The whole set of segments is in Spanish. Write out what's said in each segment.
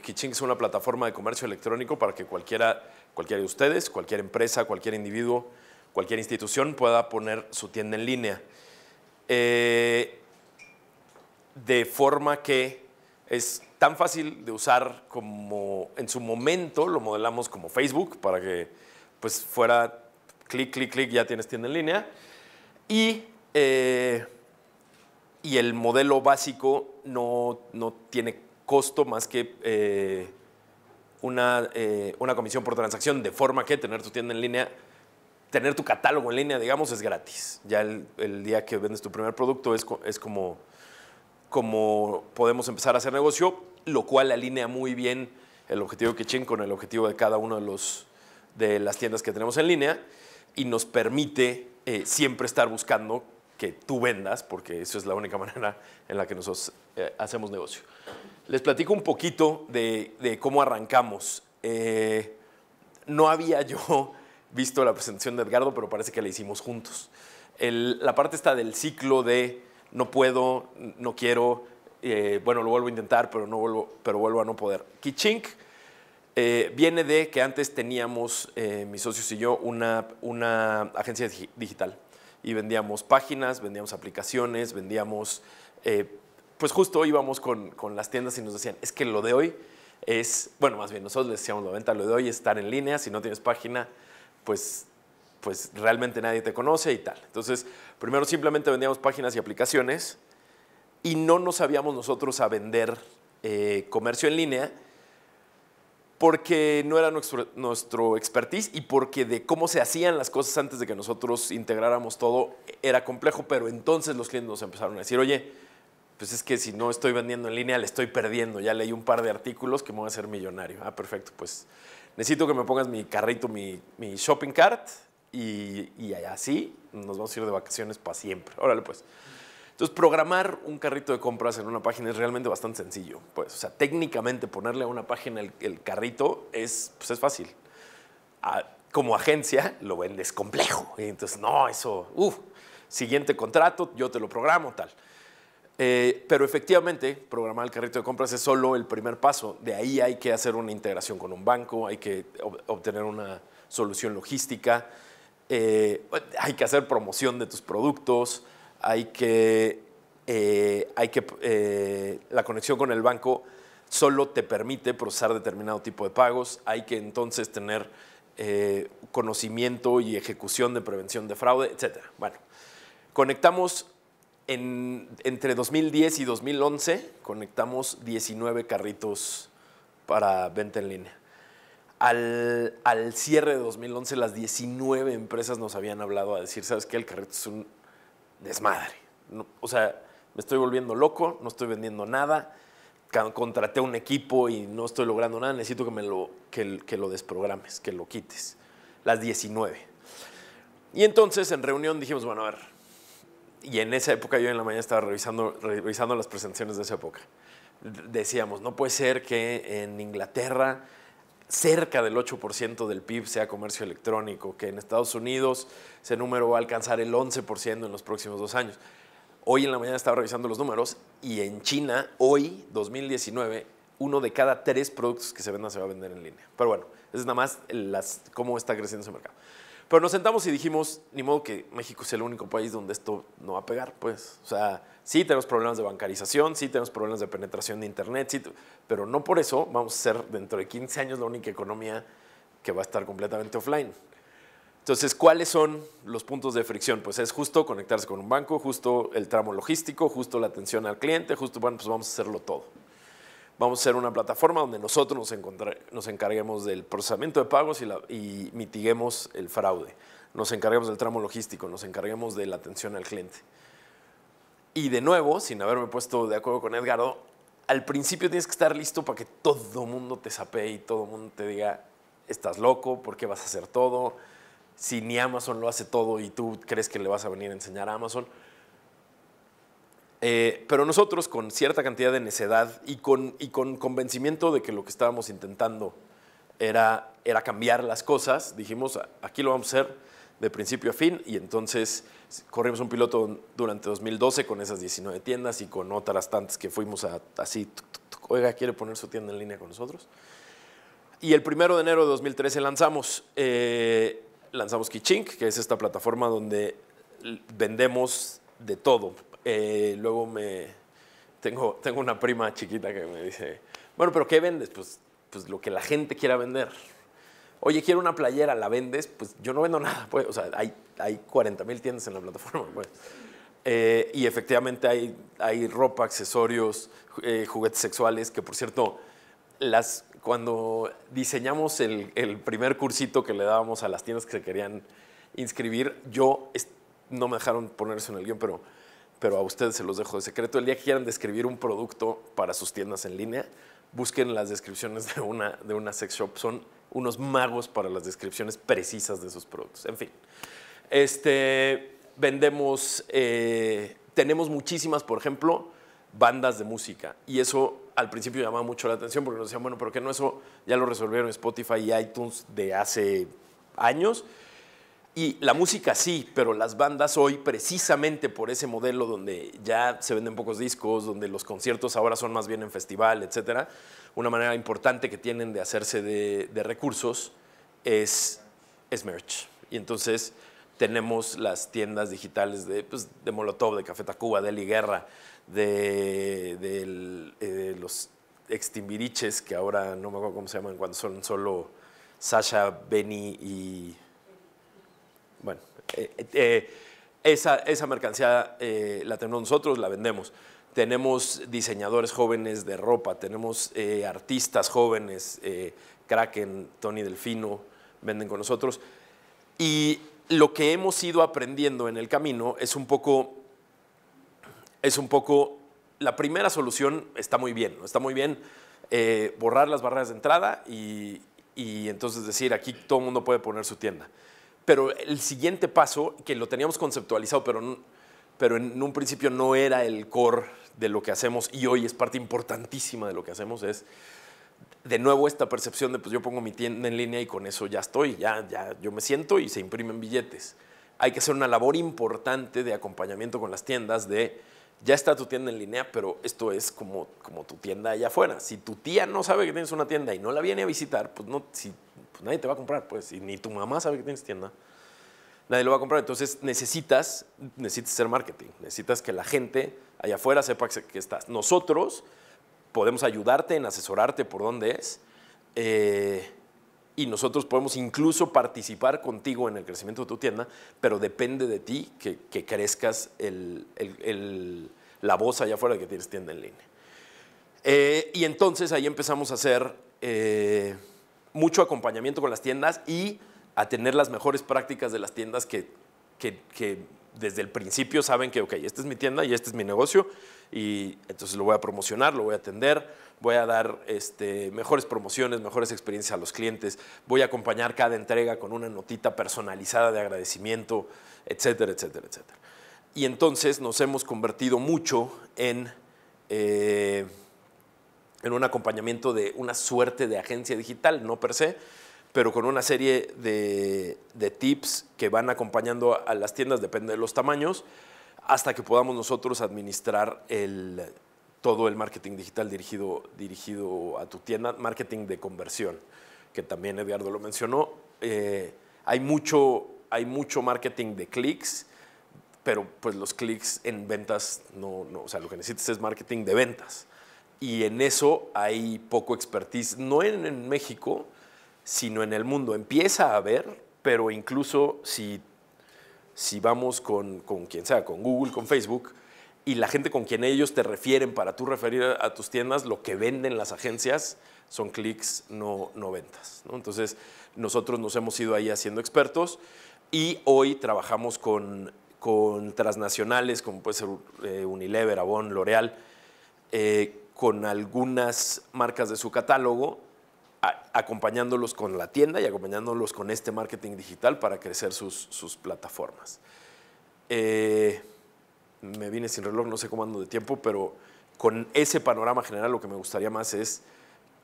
Kiching es una plataforma de comercio electrónico para que cualquiera, cualquiera de ustedes, cualquier empresa, cualquier individuo, cualquier institución pueda poner su tienda en línea. Eh, de forma que es tan fácil de usar como en su momento lo modelamos como Facebook para que pues fuera clic, clic, clic, ya tienes tienda en línea. Y, eh, y el modelo básico no, no tiene costo más que eh, eh, una, comisión por transacción, de forma que tener tu tienda en línea, tener tu catálogo en línea, digamos, es gratis. Ya el, día que vendes tu primer producto es, como, como podemos empezar a hacer negocio, lo cual alinea muy bien el objetivo que Kitchen con el objetivo de cada una de, de las tiendas que tenemos en línea y nos permite eh, siempre estar buscando que tú vendas, porque eso es la única manera en la que nosotros hacemos negocio. Les platico un poquito de, cómo arrancamos. Eh, no había yo visto la presentación de Edgardo, pero parece que la hicimos juntos. la parte está del ciclo de no puedo, no quiero, eh, bueno, lo vuelvo a intentar, pero, no vuelvo, pero vuelvo a no poder. Kichink eh, viene de que antes teníamos, mis socios y yo, una, una agencia digital y vendíamos páginas, vendíamos aplicaciones, vendíamos pues justo íbamos con, las tiendas y nos decían, es que lo de hoy es, bueno, más bien nosotros les decíamos la venta, lo de hoy es estar en línea, si no tienes página, pues, pues realmente nadie te conoce y tal. Entonces, primero simplemente vendíamos páginas y aplicaciones y no nos sabíamos nosotros a vender eh, comercio en línea porque no era nuestro, nuestro expertise y porque de cómo se hacían las cosas antes de que nosotros integráramos todo era complejo, pero entonces los clientes nos empezaron a decir, oye, pues es que si no estoy vendiendo en línea, le estoy perdiendo. Ya leí un par de artículos que me voy a hacer millonario. Ah, perfecto, pues necesito que me pongas mi carrito, mi, shopping cart y, así nos vamos a ir de vacaciones para siempre. Órale, pues. Entonces, programar un carrito de compras en una página es realmente bastante sencillo. Pues, o sea, técnicamente ponerle a una página el, carrito es, pues es fácil. como agencia lo vendes complejo. Y entonces, no, eso, uff, siguiente contrato, yo te lo programo, tal. Eh, pero efectivamente, programar el carrito de compras es solo el primer paso. De ahí hay que hacer una integración con un banco, hay que obtener una solución logística, eh, hay que hacer promoción de tus productos, hay que, eh, hay que la conexión con el banco solo te permite procesar determinado tipo de pagos, hay que entonces tener conocimiento y ejecución de prevención de fraude, etc. Bueno, conectamos entre 2010 y 2011 conectamos 19 carritos para venta en línea. Al, cierre de 2011, las 19 empresas nos habían hablado a decir, ¿sabes qué? El carrito es un desmadre. o sea, me estoy volviendo loco, no estoy vendiendo nada, contraté un equipo y no estoy logrando nada, necesito que, me lo, que lo desprogrames, que lo quites. Las 19. Y entonces en reunión dijimos, bueno, a ver, y en esa época yo en la mañana estaba revisando, revisando las presentaciones de esa época. Decíamos, no puede ser que en Inglaterra cerca del 8% del PIB sea comercio electrónico, que en Estados Unidos ese número va a alcanzar el 11% en los próximos dos años. Hoy en la mañana estaba revisando los números y en China, hoy, 2019, uno de cada tres productos que se venda se va a vender en línea. Pero bueno, es nada más las, cómo está creciendo ese mercado. Pero nos sentamos y dijimos, ni modo que México sea el único país donde esto no va a pegar, pues. O sea, sí tenemos problemas de bancarización, sí tenemos problemas de penetración de Internet, pero no por eso vamos a ser dentro de 15 años la única economía que va a estar completamente offline. Entonces, ¿cuáles son los puntos de fricción? Pues es justo conectarse con un banco, justo el tramo logístico, justo la atención al cliente, justo, bueno, pues vamos a hacerlo todo. Vamos a ser una plataforma donde nosotros nos, nos encarguemos del procesamiento de pagos y, y mitiguemos el fraude. Nos encarguemos del tramo logístico, nos encarguemos de la atención al cliente. Y de nuevo, sin haberme puesto de acuerdo con Edgardo, al principio tienes que estar listo para que todo mundo te sapee y todo mundo te diga, estás loco, ¿por qué vas a hacer todo? Si ni Amazon lo hace todo y tú crees que le vas a venir a enseñar a Amazon. Eh, pero nosotros con cierta cantidad de necedad y con, y con convencimiento de que lo que estábamos intentando era, era cambiar las cosas, dijimos, aquí lo vamos a hacer de principio a fin y entonces corrimos un piloto durante 2012 con esas 19 tiendas y con otras tantas que fuimos a, así, oiga, ¿quiere poner su tienda en línea con nosotros? Y el primero de enero de 2013 lanzamos, eh, lanzamos Kichink, que es esta plataforma donde vendemos de todo, eh, luego me tengo, tengo una prima chiquita que me dice, bueno, pero ¿qué vendes? Pues, pues lo que la gente quiera vender. Oye, quiero una playera, ¿la vendes? Pues yo no vendo nada, pues, o sea, hay, hay 40 mil tiendas en la plataforma, pues. Eh, y efectivamente hay, hay ropa, accesorios, eh, juguetes sexuales, que por cierto, las, cuando diseñamos el, el, primer cursito que le dábamos a las tiendas que se querían inscribir, yo no me dejaron ponerse en el guión, pero pero a ustedes se los dejo de secreto. El día que quieran describir un producto para sus tiendas en línea, busquen las descripciones de una, de una sex shop. Son unos magos para las descripciones precisas de sus productos. En fin, este, vendemos, eh, tenemos muchísimas, por ejemplo, bandas de música. Y eso al principio llamaba mucho la atención porque nos decían, bueno, ¿pero qué no eso ya lo resolvieron Spotify y iTunes de hace años? Y la música sí, pero las bandas hoy, precisamente por ese modelo donde ya se venden pocos discos, donde los conciertos ahora son más bien en festival, etcétera, una manera importante que tienen de hacerse de, recursos es, es merch. Y entonces tenemos las tiendas digitales de, pues, Molotov, de Café Tacuba, de Eli Guerra, de, de, eh, de los extimbiriches, que ahora no me acuerdo cómo se llaman, cuando son solo Sasha, Benny y bueno, eh, eh, esa, mercancía eh, la tenemos nosotros, la vendemos. Tenemos diseñadores jóvenes de ropa, tenemos artistas jóvenes, Kraken, Tony Delfino, venden con nosotros. Y lo que hemos ido aprendiendo en el camino es un poco, es un poco, la primera solución está muy bien, está muy bien borrar las barreras de entrada y, y entonces decir, aquí todo el mundo puede poner su tienda. Pero el siguiente paso, que lo teníamos conceptualizado, pero, pero en un principio no era el core de lo que hacemos y hoy es parte importantísima de lo que hacemos, es de nuevo esta percepción de pues yo pongo mi tienda en línea y con eso ya estoy, ya, ya yo me siento y se imprimen billetes. Hay que hacer una labor importante de acompañamiento con las tiendas de ya está tu tienda en línea, pero esto es como, como tu tienda allá afuera. Si tu tía no sabe que tienes una tienda y no la viene a visitar, pues no, si pues nadie te va a comprar, pues, y ni tu mamá sabe que tienes tienda. Nadie lo va a comprar. Entonces necesitas, necesitas hacer marketing, necesitas que la gente allá afuera sepa que estás. Nosotros podemos ayudarte en asesorarte por dónde es. Eh, y nosotros podemos incluso participar contigo en el crecimiento de tu tienda, pero depende de ti que, crezcas el, la voz allá afuera de que tienes tienda en línea. Eh, y entonces ahí empezamos a hacer eh, mucho acompañamiento con las tiendas y a tener las mejores prácticas de las tiendas que, desde el principio saben que, ok, esta es mi tienda y este es mi negocio y entonces lo voy a promocionar, lo voy a atender, voy a dar este, mejores promociones, mejores experiencias a los clientes, voy a acompañar cada entrega con una notita personalizada de agradecimiento, etcétera, etcétera, etcétera. Y entonces nos hemos convertido mucho en... Eh, en un acompañamiento de una suerte de agencia digital, no per se, pero con una serie de, tips que van acompañando a las tiendas, depende de los tamaños, hasta que podamos nosotros administrar todo el marketing digital dirigido, dirigido a tu tienda, marketing de conversión, que también Eduardo lo mencionó. Eh, hay, mucho, hay mucho marketing de clics, pero pues los clics en ventas, no, no, o sea, lo que necesitas es marketing de ventas y en eso hay poco expertise, no en, México, sino en el mundo. Empieza a haber, pero incluso si, si vamos con, con quien sea, con Google, con Facebook, y la gente con quien ellos te refieren para tú referir a, tus tiendas, lo que venden las agencias son clics, no, no ventas. Entonces, nosotros nos hemos ido ahí haciendo expertos y hoy trabajamos con, con transnacionales como puede ser eh, Unilever, Avon, L'Oreal, eh, con algunas marcas de su catálogo, acompañándolos con la tienda y acompañándolos con este marketing digital para crecer sus, plataformas. Eh, me vine sin reloj, no sé cómo ando de tiempo, pero con ese panorama general lo que me gustaría más es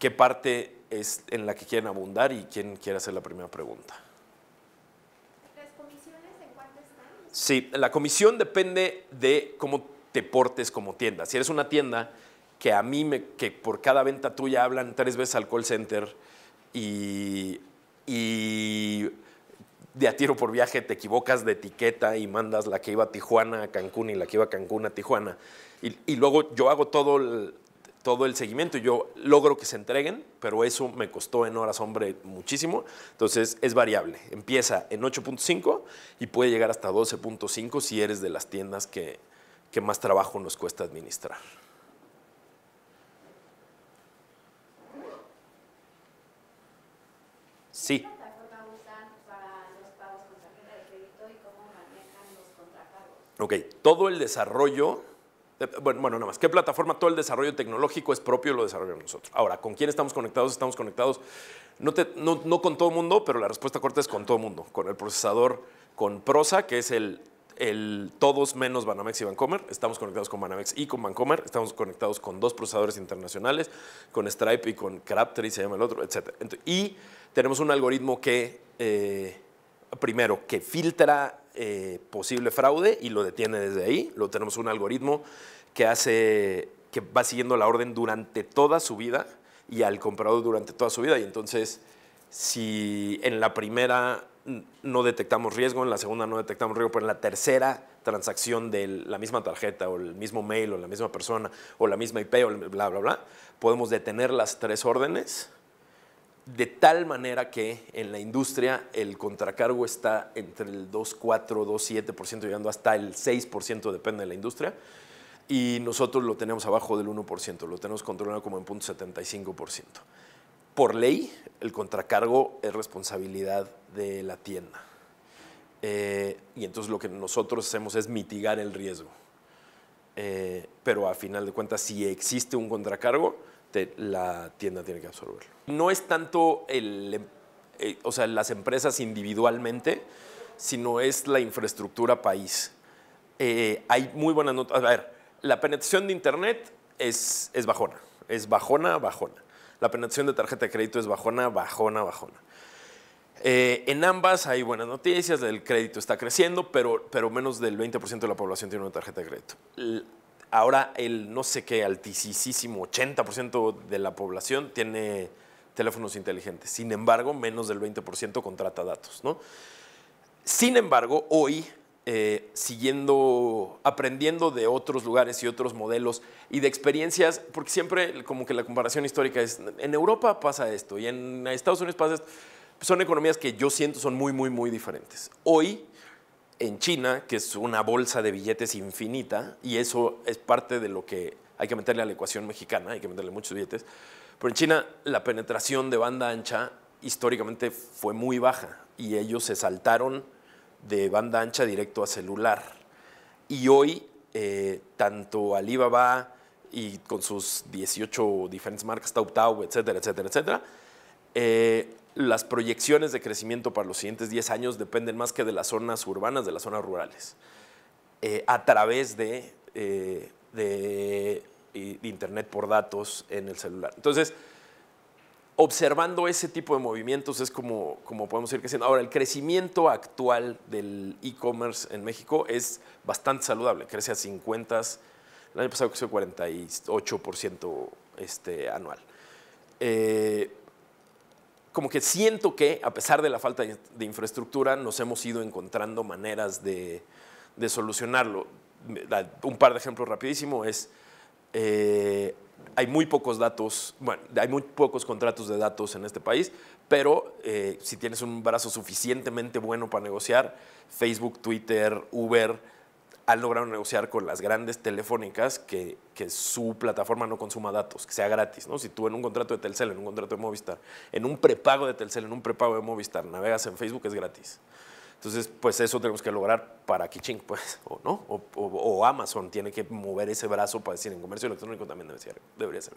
qué parte es en la que quieren abundar y quién quiere hacer la primera pregunta. ¿Las comisiones en cuántas Sí, la comisión depende de cómo te portes como tienda. Si eres una tienda que a mí, me, que por cada venta tuya hablan tres veces al call center y, de a tiro por viaje te equivocas de etiqueta y mandas la que iba a Tijuana a Cancún y la que iba a Cancún a Tijuana. Y, luego yo hago todo el, seguimiento y yo logro que se entreguen, pero eso me costó en horas, hombre, muchísimo. Entonces es variable. Empieza en 8.5 y puede llegar hasta 12.5 si eres de las tiendas que más trabajo nos cuesta administrar. Sí. Ok, todo el desarrollo, eh, bueno, bueno, nada más, ¿qué plataforma? Todo el desarrollo tecnológico es propio, lo desarrollamos nosotros. Ahora, ¿con quién estamos conectados? Estamos conectados, no, no con todo el mundo, pero la respuesta corta es con todo el mundo, con el procesador, con Prosa, que es el todos menos Banamex y Bancomer. Estamos conectados con Banamex y con Bancomer. Estamos conectados con dos procesadores internacionales, con Stripe y con y se llama el otro, etc. y tenemos un algoritmo que, eh, primero, que filtra eh, posible fraude y lo detiene desde ahí. Luego tenemos un algoritmo que hace que va siguiendo la orden durante toda su vida y al comprador durante toda su vida. Y entonces, si en la primera no detectamos riesgo, en la segunda no detectamos riesgo, pero en la tercera transacción de la misma tarjeta o el mismo mail o la misma persona o la misma IP o bla, bla, bla, podemos detener las tres órdenes de tal manera que en la industria el contracargo está entre el 2, 4, 2, 7% llegando hasta el 6%, depende de la industria, y nosotros lo tenemos abajo del 1%, lo tenemos controlado como en 0.75% por ley, el contracargo es responsabilidad de la tienda. Eh, y entonces lo que nosotros hacemos es mitigar el riesgo. Eh, pero a final de cuentas, si existe un contracargo, la tienda tiene que absorberlo. No es tanto eh, o sea, las empresas individualmente, sino es la infraestructura país. hay muy buenas notas. A ver, la penetración de Internet es, es bajona, es bajona, bajona la penetración de tarjeta de crédito es bajona, bajona, bajona. Eh, en ambas hay buenas noticias, el crédito está creciendo, pero, pero menos del 20% de la población tiene una tarjeta de crédito. Ahora el no sé qué altísimo 80% de la población tiene teléfonos inteligentes. Sin embargo, menos del 20% contrata datos. ¿no? Sin embargo, hoy eh, siguiendo, aprendiendo de otros lugares y otros modelos y de experiencias, porque siempre como que la comparación histórica es, en Europa pasa esto y en Estados Unidos pasa esto, son economías que yo siento son muy, muy, muy diferentes. Hoy, en China, que es una bolsa de billetes infinita, y eso es parte de lo que hay que meterle a la ecuación mexicana, hay que meterle muchos billetes, pero en China la penetración de banda ancha históricamente fue muy baja y ellos se saltaron de banda ancha directo a celular. Y hoy, eh, tanto Alibaba y con sus 18 diferentes marcas, Tau etcétera, etcétera, etcétera, eh, las proyecciones de crecimiento para los siguientes 10 años dependen más que de las zonas urbanas, de las zonas rurales, eh, a través de, de Internet por datos en el celular. Entonces, observando ese tipo de movimientos es como, como podemos ir creciendo. Ahora, el crecimiento actual del e-commerce en México es bastante saludable, crece a 50, el año pasado creció 48% este, anual. Eh, como que siento que, a pesar de la falta de infraestructura, nos hemos ido encontrando maneras de, solucionarlo. Un par de ejemplos rapidísimo es, eh, hay muy pocos datos, bueno, hay muy pocos contratos de datos en este país, pero eh, si tienes un brazo suficientemente bueno para negociar, Facebook, Twitter, Uber han logrado negociar con las grandes telefónicas que, su plataforma no consuma datos, que sea gratis. ¿no? Si tú en un contrato de Telcel, en un contrato de Movistar, en un prepago de Telcel, en un prepago de Movistar, navegas en Facebook, es gratis. Entonces, pues eso tenemos que lograr para Kiching, pues, o no, o, Amazon tiene que mover ese brazo para decir en comercio electrónico también debería ser.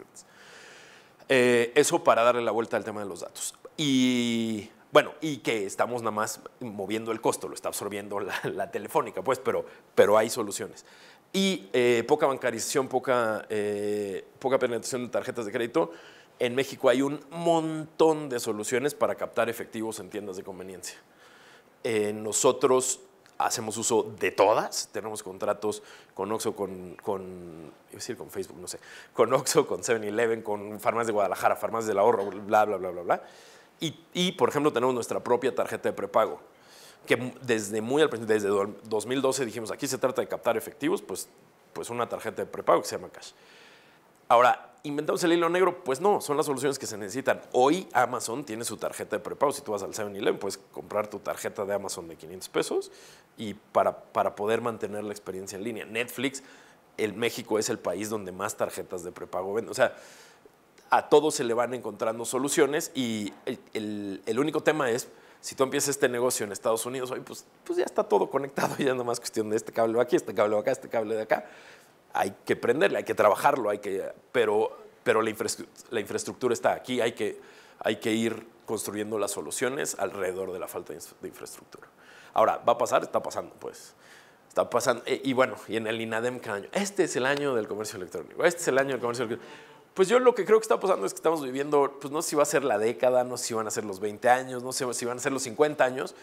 Eh, eso para darle la vuelta al tema de los datos. Y bueno, y que estamos nada más moviendo el costo, lo está absorbiendo la, telefónica, pues, pero, pero hay soluciones. Y eh, poca bancarización, poca, eh, poca penetración de tarjetas de crédito. En México hay un montón de soluciones para captar efectivos en tiendas de conveniencia. Eh, nosotros hacemos uso de todas. Tenemos contratos con Oxxo, con, con, decir, con Facebook, no sé, con Oxxo, con 7-Eleven, con Farmacias de Guadalajara, Farmacias del Ahorro, bla, bla, bla, bla, bla. Y, y, por ejemplo, tenemos nuestra propia tarjeta de prepago, que desde muy al principio, desde 2012 dijimos, aquí se trata de captar efectivos, pues, pues una tarjeta de prepago que se llama Cash. Ahora, ¿inventamos el hilo negro? Pues no, son las soluciones que se necesitan. Hoy Amazon tiene su tarjeta de prepago. Si tú vas al 7-Eleven, puedes comprar tu tarjeta de Amazon de 500 pesos y para, para poder mantener la experiencia en línea. Netflix, el México es el país donde más tarjetas de prepago venden. O sea, a todos se le van encontrando soluciones y el, único tema es si tú empiezas este negocio en Estados Unidos, hoy pues, pues ya está todo conectado, ya no más cuestión de este cable aquí, este cable acá, este cable de acá hay que prenderle, hay que trabajarlo, hay que, pero, pero la, infraestructura, está aquí, hay que, hay que ir construyendo las soluciones alrededor de la falta de infraestructura. Ahora, ¿va a pasar? Está pasando, pues. Está pasando. Y, eh, y bueno, y en el INADEM cada año. Este es el año del comercio electrónico. Este es el año del comercio electrónico. Pues yo lo que creo que está pasando es que estamos viviendo, pues no sé si va a ser la década, no sé si van a ser los 20 años, no sé si van a ser los 50 años,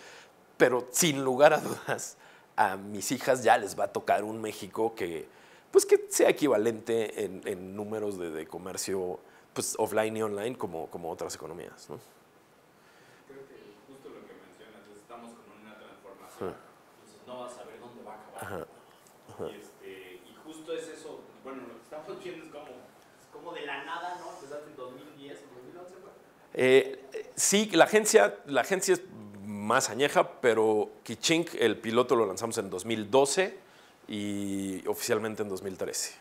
pero sin lugar a dudas, a mis hijas ya les va a tocar un México que, pues que sea equivalente en, en números de, comercio pues, offline y online como, otras economías. ¿no? Creo que justo lo que mencionas, estamos con una transformación, entonces no vas a ver dónde va a acabar. Y, este, y, justo es eso, bueno, lo que estamos viendo es como, de la nada, ¿no? Empezaste en 2010, o 2011, sí, la agencia, la agencia es más añeja, pero Kichink, el piloto lo lanzamos en 2012 y oficialmente en 2013.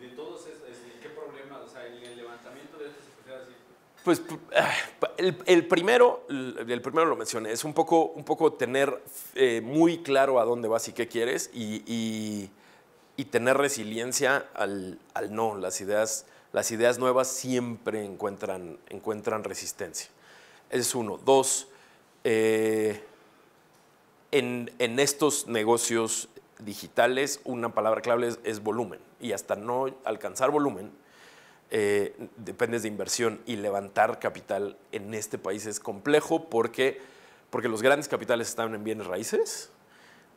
¿Y de todos esos, qué problemas? O sea, el levantamiento de estas sociedades? Pues ah, el, el, primero, el primero lo mencioné, es un poco, un poco tener eh, muy claro a dónde vas y qué quieres y, y, tener resiliencia al, al, no. Las ideas, las ideas nuevas siempre encuentran, encuentran resistencia. es uno. Dos, eh, en, en, estos negocios digitales, una palabra clave es, volumen. Y hasta no alcanzar volumen, eh, dependes de inversión y levantar capital en este país es complejo porque, porque los grandes capitales están en bienes raíces,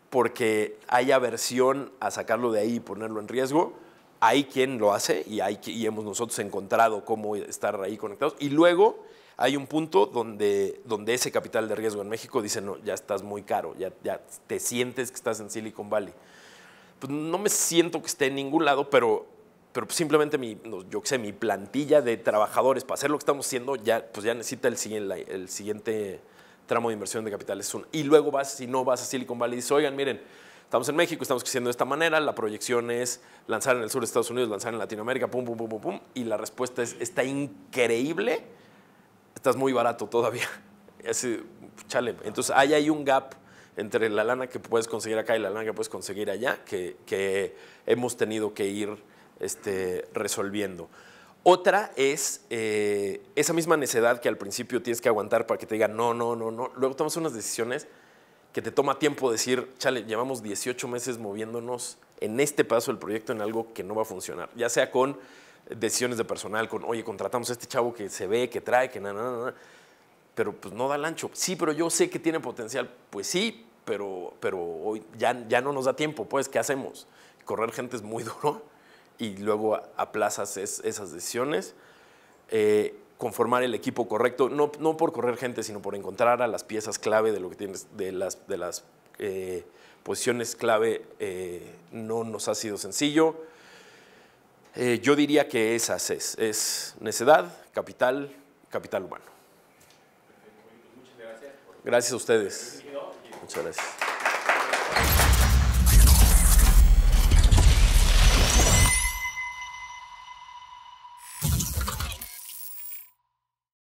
porque hay aversión a sacarlo de ahí y ponerlo en riesgo. Hay quien lo hace y, hay, y hemos nosotros encontrado cómo estar ahí conectados. Y luego hay un punto donde, donde ese capital de riesgo en México dice, no, ya estás muy caro, ya, ya te sientes que estás en Silicon Valley. Pues no me siento que esté en ningún lado, pero, pero simplemente mi, yo sé, mi plantilla de trabajadores para hacer lo que estamos haciendo ya, pues ya necesita el, siguiente, el siguiente tramo de inversión de capital. Es y luego vas, si no vas a Silicon Valley, y dices, oigan, miren, estamos en México, estamos creciendo de esta manera, la proyección es lanzar en el sur de Estados Unidos, lanzar en Latinoamérica, pum, pum, pum, pum, pum, y la respuesta es, está increíble estás muy barato todavía. chale. Entonces, ahí hay un gap entre la lana que puedes conseguir acá y la lana que puedes conseguir allá, que, que hemos tenido que ir este, resolviendo. Otra es eh, esa misma necedad que al principio tienes que aguantar para que te digan no, no, no, no. Luego tomas unas decisiones que te toma tiempo decir, chale, llevamos 18 meses moviéndonos en este paso del proyecto en algo que no va a funcionar, ya sea con decisiones de personal con, oye, contratamos a este chavo que se ve, que trae, que nada, nada, nada. Pero pues no da el ancho. Sí, pero yo sé que tiene potencial. Pues sí, pero, pero hoy ya, no nos da tiempo. Pues, ¿qué hacemos? Correr gente es muy duro y luego aplazas esas decisiones. Eh, conformar el equipo correcto, no, no, por correr gente, sino por encontrar a las piezas clave de lo que tienes, de las, eh, posiciones clave, eh, no nos ha sido sencillo. Eh, yo diría que esas es, es necedad, capital, capital humano. Gracias a ustedes. Muchas gracias.